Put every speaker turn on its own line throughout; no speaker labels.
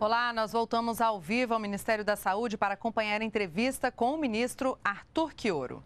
Olá, nós voltamos ao vivo ao Ministério da Saúde para acompanhar a entrevista com o ministro Arthur Quioro.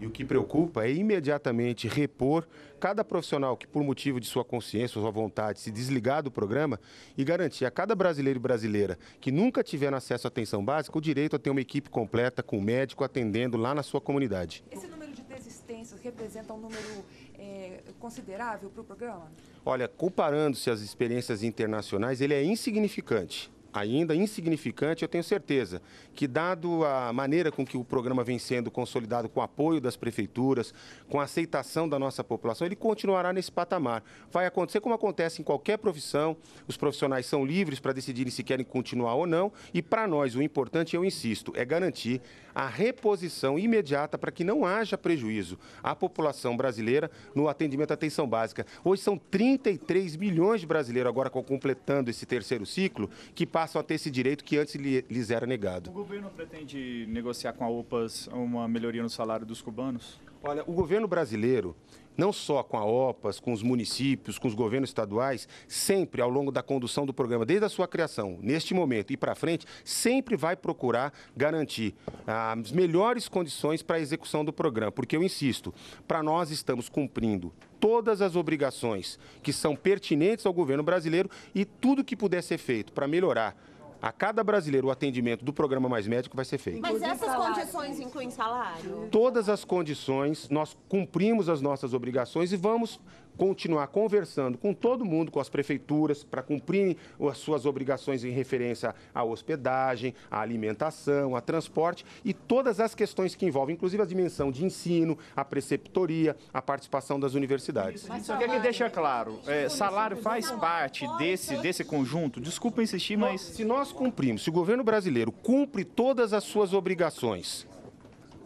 E o que preocupa é imediatamente repor cada profissional que, por motivo de sua consciência ou sua vontade, se desligar do programa e garantir a cada brasileiro e brasileira que nunca tiveram acesso à atenção básica o direito a ter uma equipe completa com médico atendendo lá na sua comunidade. Esse número de desistências representa um número é, considerável para o programa? Olha, comparando-se às experiências internacionais, ele é insignificante ainda insignificante, eu tenho certeza que, dado a maneira com que o programa vem sendo consolidado, com o apoio das prefeituras, com a aceitação da nossa população, ele continuará nesse patamar. Vai acontecer como acontece em qualquer profissão, os profissionais são livres para decidirem se querem continuar ou não, e para nós o importante, eu insisto, é garantir a reposição imediata para que não haja prejuízo à população brasileira no atendimento à atenção básica. Hoje são 33 milhões de brasileiros, agora completando esse terceiro ciclo, que passam passam a ter esse direito que antes lhes era negado. O governo pretende negociar com a OPAS uma melhoria no salário dos cubanos? Olha, o governo brasileiro não só com a OPAS, com os municípios, com os governos estaduais, sempre ao longo da condução do programa, desde a sua criação, neste momento e para frente, sempre vai procurar garantir ah, as melhores condições para a execução do programa. Porque eu insisto, para nós estamos cumprindo todas as obrigações que são pertinentes ao governo brasileiro e tudo que puder ser feito para melhorar a cada brasileiro, o atendimento do programa Mais Médico vai ser feito. Mas essas salário. condições incluem salário? Todas as condições, nós cumprimos as nossas obrigações e vamos continuar conversando com todo mundo, com as prefeituras, para cumprir as suas obrigações em referência à hospedagem, à alimentação, a transporte e todas as questões que envolvem, inclusive a dimensão de ensino, a preceptoria, a participação das universidades. Mas Só quer é que deixa claro, é, é salário faz parte desse, desse conjunto? Desculpa insistir, mas... Se nós cumprimos, se o governo brasileiro cumpre todas as suas obrigações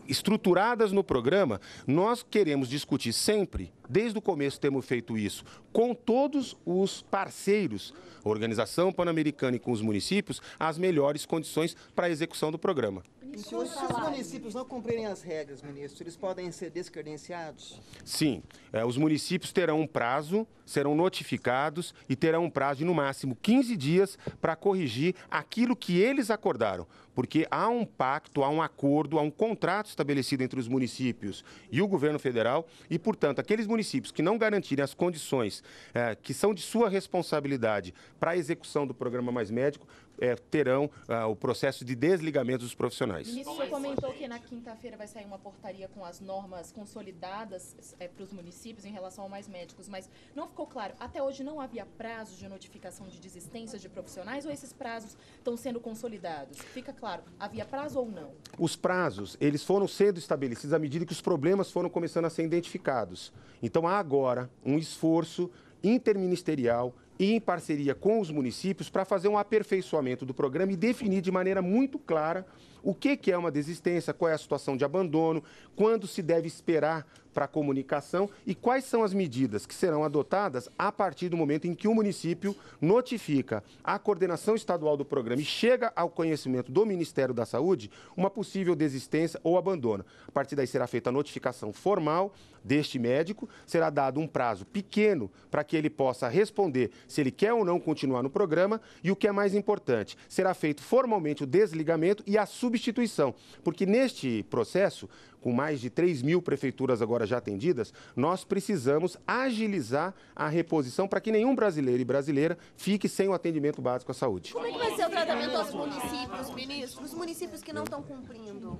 estruturadas no programa, nós queremos discutir sempre, desde o começo temos feito isso, com todos os parceiros, Organização Pan-Americana e com os municípios, as melhores condições para a execução do programa. Se os, municípios não cumprirem as regras, ministro, eles podem ser descredenciados? Sim. É, os municípios terão um prazo, serão notificados e terão um prazo de, no máximo, 15 dias para corrigir aquilo que eles acordaram. Porque há um pacto, há um acordo, há um contrato estabelecido entre os municípios e o governo federal e, portanto, aqueles municípios que não garantirem as condições é, que são de sua responsabilidade para a execução do programa Mais Médico é, terão ah, o processo de desligamento dos profissionais. o senhor é comentou que na quinta-feira vai sair uma portaria com as normas consolidadas é, para os municípios em relação a mais médicos, mas não ficou claro, até hoje não havia prazo de notificação de desistências de profissionais ou esses prazos estão sendo consolidados? Fica claro, havia prazo ou não? Os prazos, eles foram sendo estabelecidos à medida que os problemas foram começando a ser identificados. Então há agora um esforço interministerial e em parceria com os municípios para fazer um aperfeiçoamento do programa e definir de maneira muito clara o que, que é uma desistência, qual é a situação de abandono, quando se deve esperar para a comunicação e quais são as medidas que serão adotadas a partir do momento em que o município notifica a coordenação estadual do programa e chega ao conhecimento do Ministério da Saúde uma possível desistência ou abandono. A partir daí será feita a notificação formal deste médico, será dado um prazo pequeno para que ele possa responder se ele quer ou não continuar no programa e o que é mais importante, será feito formalmente o desligamento e a substituição substituição. Porque neste processo, com mais de 3 mil prefeituras agora já atendidas, nós precisamos agilizar a reposição para que nenhum brasileiro e brasileira fique sem o atendimento básico à saúde. Como é que vai ser o tratamento aos municípios, ministro? Os municípios que não estão cumprindo.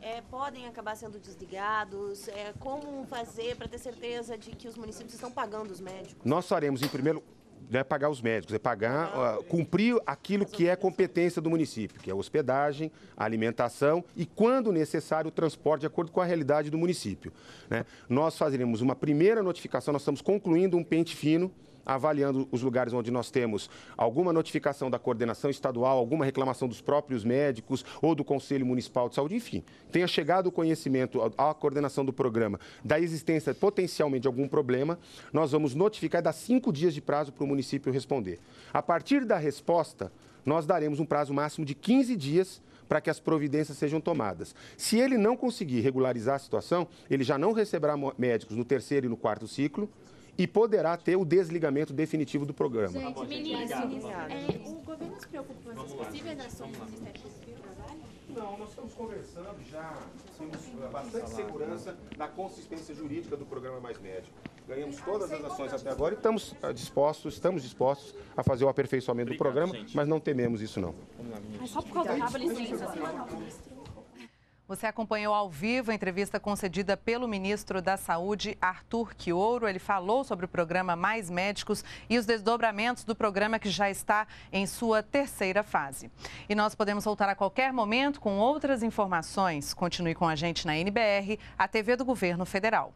É, podem acabar sendo desligados? É, como fazer para ter certeza de que os municípios estão pagando os médicos? Nós faremos, em primeiro não é pagar os médicos, é pagar, uh, cumprir aquilo que é né? competência do município, que é hospedagem, alimentação e, quando necessário, o transporte, de acordo com a realidade do município. Né? Nós fazeremos uma primeira notificação, nós estamos concluindo um pente fino avaliando os lugares onde nós temos alguma notificação da coordenação estadual, alguma reclamação dos próprios médicos ou do Conselho Municipal de Saúde, enfim, tenha chegado o conhecimento à coordenação do programa da existência potencialmente de algum problema, nós vamos notificar e dar cinco dias de prazo para o município responder. A partir da resposta, nós daremos um prazo máximo de 15 dias para que as providências sejam tomadas. Se ele não conseguir regularizar a situação, ele já não receberá médicos no terceiro e no quarto ciclo, e poderá ter o desligamento definitivo do programa. Gente, tá ministro, é, o governo se preocupa com as possíveis ações dos estatísticos de trabalho? Não, nós estamos conversando já, temos eh, bastante segurança né? na consistência jurídica do programa Mais Médico. Ganhamos ah, todas é as ações até agora e estamos eh, dispostos, estamos dispostos a fazer o aperfeiçoamento do programa, mas não tememos isso não. Mas só por causa da licença, assim, não, ministro. Você acompanhou ao vivo a entrevista concedida pelo ministro da Saúde, Arthur Quioro. Ele falou sobre o programa Mais Médicos e os desdobramentos do programa que já está em sua terceira fase. E nós podemos voltar a qualquer momento com outras informações. Continue com a gente na NBR, a TV do Governo Federal.